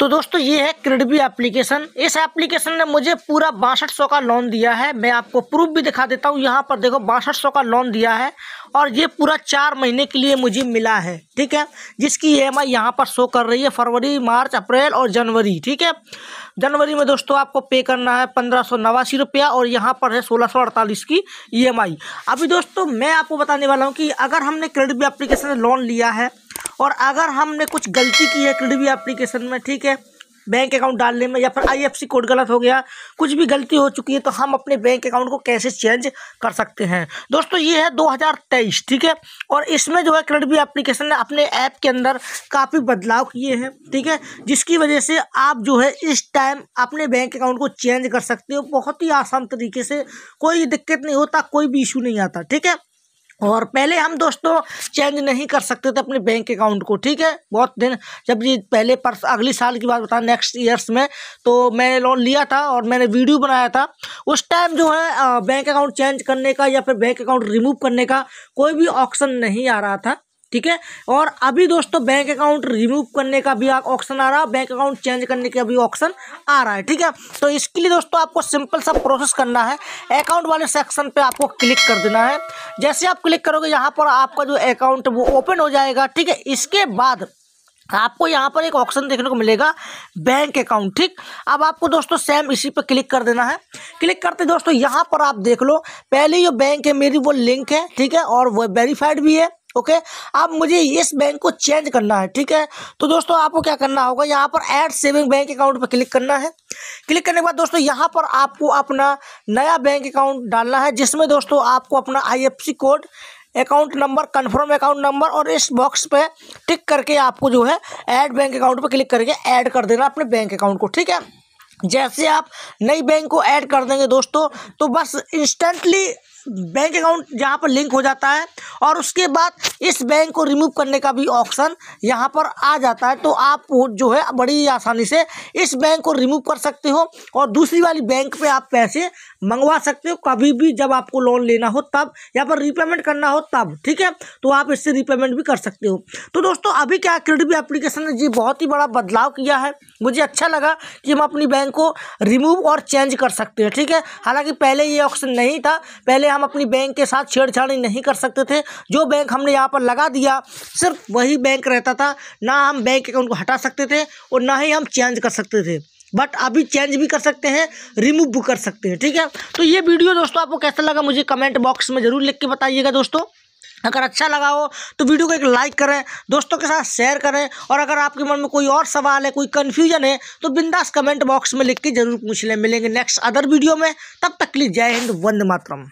तो दोस्तों ये है क्रेडबी एप्लीकेशन इस एप्लीकेशन ने मुझे पूरा बासठ सौ का लोन दिया है मैं आपको प्रूफ भी दिखा देता हूँ यहाँ पर देखो बासठ सौ का लोन दिया है और ये पूरा चार महीने के लिए मुझे मिला है ठीक है जिसकी ई एम आई यहाँ पर शो कर रही है फरवरी मार्च अप्रैल और जनवरी ठीक है जनवरी में दोस्तों आपको पे करना है पंद्रह सौ नवासी रुपया और यहाँ पर है सोलह सौ अड़तालीस की ई एम आई अभी दोस्तों मैं आपको बताने वाला हूँ कि अगर हमने क्रेडिट एप्लीकेशन से लोन लिया है और अगर हमने कुछ गलती की है क्रेडिट एप्लीकेशन में ठीक है बैंक अकाउंट डालने में या फिर आई कोड गलत हो गया कुछ भी गलती हो चुकी है तो हम अपने बैंक अकाउंट को कैसे चेंज कर सकते हैं दोस्तों ये है 2023 ठीक है और इसमें जो है क्रेडिट एप्लीकेशन ने अपने ऐप के अंदर काफ़ी बदलाव किए हैं ठीक है जिसकी वजह से आप जो है इस टाइम अपने बैंक अकाउंट को चेंज कर सकते हो बहुत ही आसान तरीके से कोई दिक्कत नहीं होता कोई भी इशू नहीं आता ठीक है और पहले हम दोस्तों चेंज नहीं कर सकते थे अपने बैंक अकाउंट को ठीक है बहुत दिन जब ये पहले पर अगले साल की बात बता नेक्स्ट ईयर्स में तो मैंने लोन लिया था और मैंने वीडियो बनाया था उस टाइम जो है बैंक अकाउंट चेंज करने का या फिर बैंक अकाउंट रिमूव करने का कोई भी ऑप्शन नहीं आ रहा था ठीक है और अभी दोस्तों बैंक अकाउंट रिमूव करने का भी ऑप्शन आ रहा है बैंक अकाउंट चेंज करने का भी ऑप्शन आ रहा है ठीक है तो इसके लिए दोस्तों आपको सिंपल सा प्रोसेस करना है अकाउंट वाले सेक्शन पे आपको क्लिक कर देना है जैसे आप क्लिक करोगे यहाँ पर आपका जो अकाउंट वो ओपन हो जाएगा ठीक है इसके बाद आपको यहाँ पर एक ऑप्शन देखने को मिलेगा बैंक अकाउंट ठीक अब आपको दोस्तों सेम इसी पर क्लिक कर देना है क्लिक करते दोस्तों यहाँ पर आप देख लो पहले जो बैंक है मेरी वो लिंक है ठीक है और वो वेरीफाइड भी है ओके अब मुझे इस बैंक को चेंज करना है ठीक है तो दोस्तों आपको क्या करना होगा यहाँ पर ऐड सेविंग बैंक अकाउंट पर क्लिक करना है क्लिक करने के बाद दोस्तों यहाँ पर आपको अपना नया बैंक अकाउंट डालना है जिसमें दोस्तों आपको अपना आई code account number confirm account number और इस बॉक्स पे टिक करके आपको जो है ऐड बैंक अकाउंट पर क्लिक करके ऐड कर देना अपने बैंक अकाउंट को ठीक है जैसे आप नई बैंक को ऐड कर देंगे दोस्तों तो बस इंस्टेंटली बैंक अकाउंट जहाँ पर लिंक हो जाता है और उसके बाद इस बैंक को रिमूव करने का भी ऑप्शन यहाँ पर आ जाता है तो आप जो है बड़ी आसानी से इस बैंक को रिमूव कर सकते हो और दूसरी वाली बैंक पे आप पैसे मंगवा सकते हो कभी भी जब आपको लोन लेना हो तब या पर रीपेमेंट करना हो तब ठीक है तो आप इससे रीपेमेंट भी कर सकते हो तो दोस्तों अभी क्या क्रेडिट एप्लीकेशन ने जी बहुत ही बड़ा बदलाव किया है मुझे अच्छा लगा कि हम अपनी बैंक को रिमूव और चेंज कर सकते हैं ठीक है हालांकि पहले ये ऑप्शन नहीं था पहले हम अपनी बैंक के साथ छेड़छाड़ी नहीं कर सकते थे जो बैंक हमने यहाँ पर लगा दिया सिर्फ वही बैंक रहता था ना हम बैंक अकाउंट को हटा सकते थे और ना ही हम चेंज कर सकते थे बट अभी चेंज भी कर सकते हैं रिमूव भी कर सकते हैं ठीक है तो ये वीडियो दोस्तों आपको कैसा लगा मुझे कमेंट बॉक्स में ज़रूर लिख के बताइएगा दोस्तों अगर अच्छा लगा हो तो वीडियो को एक लाइक करें दोस्तों के साथ शेयर करें और अगर आपके मन में कोई और सवाल है कोई कन्फ्यूजन है तो बिंदास कमेंट बॉक्स में लिख के जरूर पूछ लें मिलेंगे नेक्स्ट अदर वीडियो में तब तक लीजिए लिए जय हिंद वंद मातरम